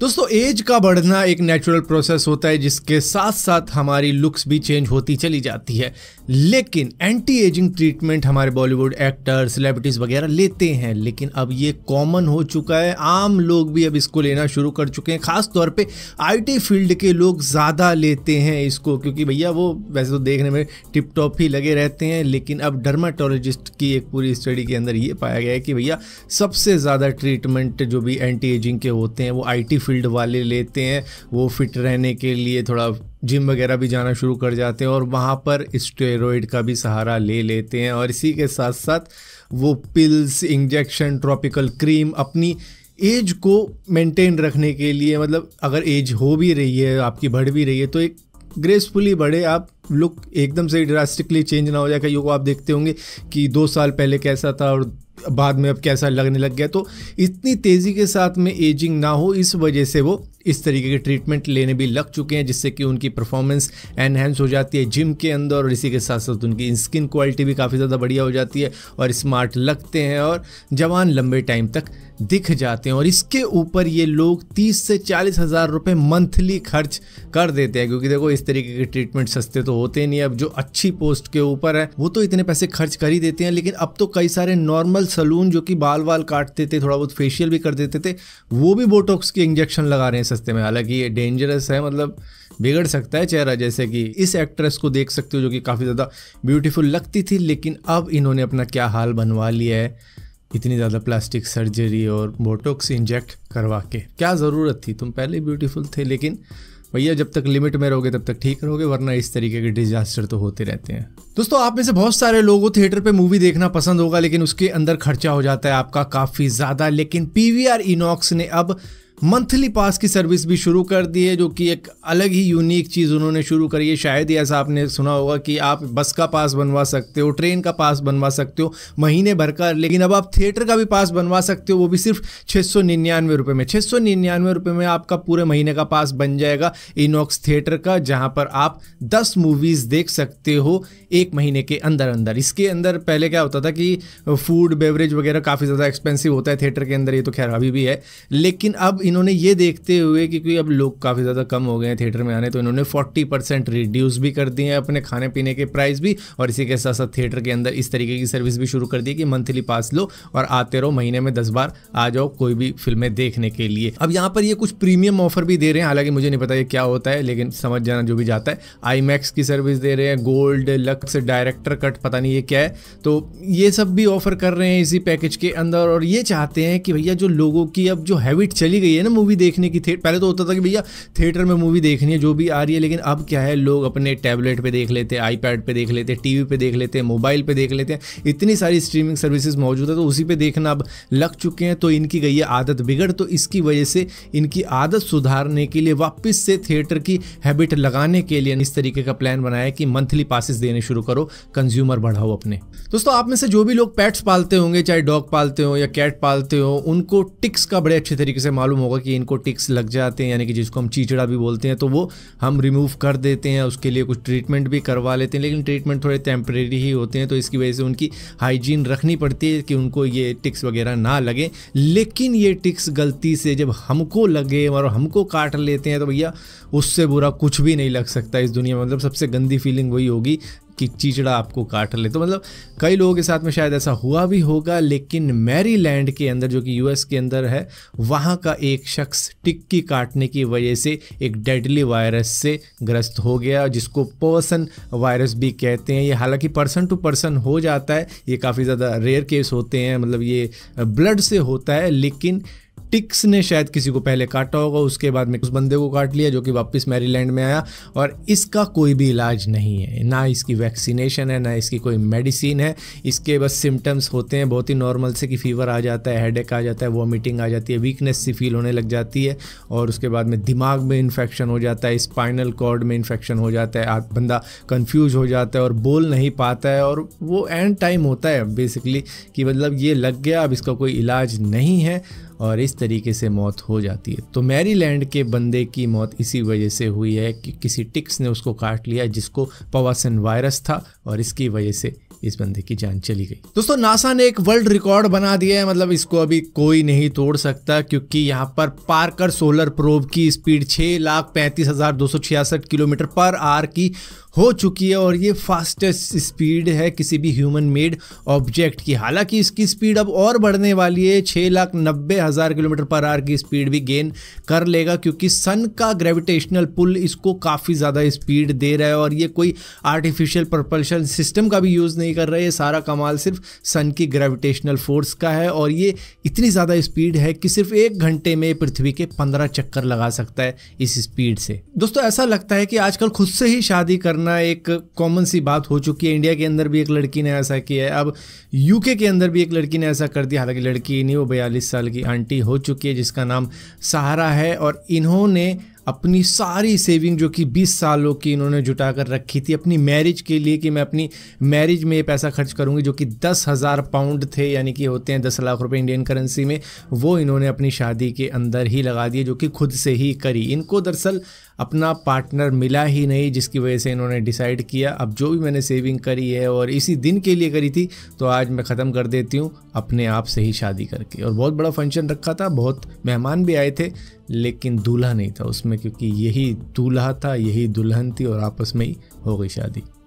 दोस्तों एज का बढ़ना एक नेचुरल प्रोसेस होता है जिसके साथ साथ हमारी लुक्स भी चेंज होती चली जाती है लेकिन एंटी एजिंग ट्रीटमेंट हमारे बॉलीवुड एक्टर सेलिब्रिटीज़ वगैरह लेते हैं लेकिन अब ये कॉमन हो चुका है आम लोग भी अब इसको लेना शुरू कर चुके हैं ख़ास तौर पे आईटी फील्ड के लोग ज़्यादा लेते हैं इसको क्योंकि भैया वो वैसे तो देखने में टिप टॉप ही लगे रहते हैं लेकिन अब डर्माटोलॉजिस्ट की एक पूरी स्टडी के अंदर ये पाया गया है कि भैया सबसे ज़्यादा ट्रीटमेंट जो भी एंटी एजिंग के होते हैं वो आई फील्ड वाले लेते हैं वो फिट रहने के लिए थोड़ा जिम वगैरह भी जाना शुरू कर जाते हैं और वहाँ पर स्टेरॉइड का भी सहारा ले लेते हैं और इसी के साथ साथ वो पिल्स इंजेक्शन ट्रॉपिकल क्रीम अपनी एज को मेंटेन रखने के लिए मतलब अगर एज हो भी रही है आपकी बढ़ भी रही है तो एक ग्रेसफुली बढ़े आप लुक एकदम से ड्रास्टिकली चेंज ना हो जाए कहीं को आप देखते होंगे कि दो साल पहले कैसा था और बाद में अब कैसा लगने लग गया तो इतनी तेज़ी के साथ में एजिंग ना हो इस वजह से वो इस तरीके के ट्रीटमेंट लेने भी लग चुके हैं जिससे कि उनकी परफॉर्मेंस एनहेंस हो जाती है जिम के अंदर और इसी के साथ साथ उनकी स्किन क्वालिटी भी काफ़ी ज़्यादा बढ़िया हो जाती है और स्मार्ट लगते हैं और जवान लंबे टाइम तक दिख जाते हैं और इसके ऊपर ये लोग तीस से चालीस हज़ार रुपये मंथली खर्च कर देते हैं क्योंकि देखो इस तरीके के ट्रीटमेंट सस्ते तो होते नहीं अब जो अच्छी पोस्ट के ऊपर है वो तो इतने पैसे खर्च कर ही देते हैं लेकिन अब तो कई सारे नॉर्मल सलून जो कि बाल वाल काटते थे थोड़ा बहुत फेशियल भी कर देते थे वो भी बोटॉक्स के इंजेक्शन लगा रहे हैं सस्ते में हालांकि ये डेंजरस है मतलब बिगड़ सकता है चेहरा जैसे कि इस एक्ट्रेस को देख सकते हो जो कि काफ़ी ज़्यादा ब्यूटीफुल लगती थी लेकिन अब इन्होंने अपना क्या हाल बनवा लिया है इतनी ज़्यादा प्लास्टिक सर्जरी और बोटोक्स इंजेक्ट करवा के क्या ज़रूरत थी तुम पहले ब्यूटीफुल थे लेकिन भैया जब तक लिमिट में रहोगे तब तक ठीक रहोगे वरना इस तरीके के डिजास्टर तो होते रहते हैं दोस्तों आप में से बहुत सारे लोगों थिएटर पे मूवी देखना पसंद होगा लेकिन उसके अंदर खर्चा हो जाता है आपका काफ़ी ज़्यादा लेकिन पी वी आर इनॉक्स ने अब मंथली पास की सर्विस भी शुरू कर दी है जो कि एक अलग ही यूनिक चीज़ उन्होंने शुरू करी है शायद ही ऐसा आपने सुना होगा कि आप बस का पास बनवा सकते हो ट्रेन का पास बनवा सकते हो महीने भर का लेकिन अब आप थिएटर का भी पास बनवा सकते हो वो भी सिर्फ छः सौ निन्यानवे रुपये में छः सौ निन्यानवे रुपये में आपका पूरे महीने का पास बन जाएगा इनॉक्स थिएटर का जहाँ पर आप दस मूवीज़ देख सकते हो एक महीने के अंदर अंदर इसके अंदर पहले क्या होता था कि फूड बेवरेज वगैरह काफ़ी ज़्यादा एक्सपेंसिव होता है थिएटर के अंदर ये तो खैर अभी भी है लेकिन अब इन्होंने ये देखते हुए कि क्योंकि अब लोग काफ़ी ज़्यादा कम हो गए हैं थिएटर में आने तो इन्होंने 40 परसेंट रिड्यूस भी कर दिए हैं अपने खाने पीने के प्राइस भी और इसी के साथ साथ थिएटर के अंदर इस तरीके की सर्विस भी शुरू कर दी कि मंथली पास लो और आते रहो महीने में दस बार आ जाओ कोई भी फिल्में देखने के लिए अब यहाँ पर ये कुछ प्रीमियम ऑफर भी दे रहे हैं हालांकि मुझे नहीं पता ये क्या होता है लेकिन समझ जाना जो भी जाता है आई की सर्विस दे रहे हैं गोल्ड लक्स डायरेक्टर कट पता नहीं ये क्या है तो ये सब भी ऑफर कर रहे हैं इसी पैकेज के अंदर और ये चाहते हैं कि भैया जो लोगों की अब जो हैबिट चली गई है ना मूवी देखने की थे पहले तो होता था कि भैया थिएटर में मूवी देखनी है जो भी आ रही है लेकिन अब क्या है लोग अपने टैबलेट पे देख लेते हैं आईपैड पे देख लेते हैं टीवी पे देख लेते हैं मोबाइल पे देख लेते हैं इतनी सारी स्ट्रीमिंग सर्विसेज मौजूद है तो उसी पे देखना अब लग चुके हैं तो इनकी गई है आदत बिगड़ तो इसकी वजह से इनकी आदत सुधारने के लिए वापस से थिएटर की हैबिट लगाने के लिए इस तरीके का प्लान बनाया कि मंथली पासिस देने शुरू करो कंज्यूमर बढ़ाओ अपने दोस्तों आप में से जो भी लोग पैट्स पालते होंगे चाहे डॉग पालते हो या कैट पालते हो उनको टिक्स का बड़े अच्छे तरीके से मालूम होगा होगा कि इनको टिक्स लग जाते हैं यानी कि जिसको हम चीचड़ा भी बोलते हैं तो वो हम रिमूव कर देते हैं उसके लिए कुछ ट्रीटमेंट भी करवा लेते हैं लेकिन ट्रीटमेंट थोड़े टेम्परेरी ही होते हैं तो इसकी वजह से उनकी हाइजीन रखनी पड़ती है कि उनको ये टिक्स वगैरह ना लगे लेकिन ये टिक्स गलती से जब हमको लगे और हमको काट लेते हैं तो भैया उससे बुरा कुछ भी नहीं लग सकता इस दुनिया में मतलब सबसे गंदी फीलिंग वही होगी कि चीचड़ा आपको काट ले तो मतलब कई लोगों के साथ में शायद ऐसा हुआ भी होगा लेकिन मैरीलैंड के अंदर जो कि यूएस के अंदर है वहाँ का एक शख्स टिक्की काटने की वजह से एक डेडली वायरस से ग्रस्त हो गया जिसको पर्सन वायरस भी कहते हैं ये हालांकि पर्सन टू पर्सन हो जाता है ये काफ़ी ज़्यादा रेयर केस होते हैं मतलब ये ब्लड से होता है लेकिन टिक्स ने शायद किसी को पहले काटा होगा उसके बाद में उस बंदे को काट लिया जो कि वापस मैरीलैंड में आया और इसका कोई भी इलाज नहीं है ना इसकी वैक्सीनेशन है ना इसकी कोई मेडिसिन है इसके बस सिम्टम्स होते हैं बहुत ही नॉर्मल से कि फीवर आ जाता है हेडेक आ जाता है वॉमिटिंग आ जाती है वीकनेस सी फील होने लग जाती है और उसके बाद में दिमाग में इन्फेक्शन हो जाता है स्पाइनल कॉर्ड में इन्फेक्शन हो जाता है बंदा कन्फ्यूज हो जाता है और बोल नहीं पाता है और वो एंड टाइम होता है बेसिकली कि मतलब ये लग गया अब इसका कोई इलाज नहीं है और इस तरीके से मौत हो जाती है तो मैरीलैंड के बंदे की मौत इसी वजह से हुई है कि किसी टिक्स ने उसको काट लिया जिसको पवासन वायरस था और इसकी वजह से इस बंदे की जान चली गई दोस्तों नासा ने एक वर्ल्ड रिकॉर्ड बना दिया है मतलब इसको अभी कोई नहीं तोड़ सकता क्योंकि यहाँ पर पार्कर सोलर प्रोब की स्पीड छः लाख पैंतीस हजार दो सौ छियासठ किलोमीटर पर आर की हो चुकी है और ये फास्टेस्ट स्पीड है किसी भी ह्यूमन मेड ऑब्जेक्ट की हालांकि इसकी स्पीड अब और बढ़ने वाली है छः लाख नब्बे हज़ार किलोमीटर पर आर की स्पीड भी गेन कर लेगा क्योंकि सन का ग्रेविटेशनल पुल इसको काफ़ी ज़्यादा स्पीड दे रहा है और ये कोई आर्टिफिशियल प्रपल्शन सिस्टम का भी यूज़ नहीं कर रहा है ये सारा कमाल सिर्फ सन की ग्रेविटेशनल फोर्स का है और ये इतनी ज़्यादा स्पीड है कि सिर्फ एक घंटे में पृथ्वी के पंद्रह चक्कर लगा सकता है इस स्पीड से दोस्तों ऐसा लगता है कि आजकल खुद से ही शादी करना करना एक कॉमन सी बात हो चुकी है इंडिया के अंदर भी एक लड़की ने ऐसा किया है अब यूके के अंदर भी एक लड़की ने ऐसा कर दिया हालांकि लड़की नहीं वो बयालीस साल की आंटी हो चुकी है जिसका नाम सहारा है और इन्होंने अपनी सारी सेविंग जो कि 20 सालों की इन्होंने जुटा कर रखी थी अपनी मैरिज के लिए कि मैं अपनी मैरिज में ये पैसा खर्च करूंगी जो कि दस हज़ार पाउंड थे यानी कि होते हैं दस लाख रुपए इंडियन करेंसी में वो इन्होंने अपनी शादी के अंदर ही लगा दिए जो कि खुद से ही करी इनको दरअसल अपना पार्टनर मिला ही नहीं जिसकी वजह से इन्होंने डिसाइड किया अब जो भी मैंने सेविंग करी है और इसी दिन के लिए करी थी तो आज मैं ख़त्म कर देती हूँ अपने आप से ही शादी करके और बहुत बड़ा फंक्शन रखा था बहुत मेहमान भी आए थे लेकिन दूल्हा नहीं था उसमें क्योंकि यही दूल्हा था यही दुल्हन थी और आपस में ही हो गई शादी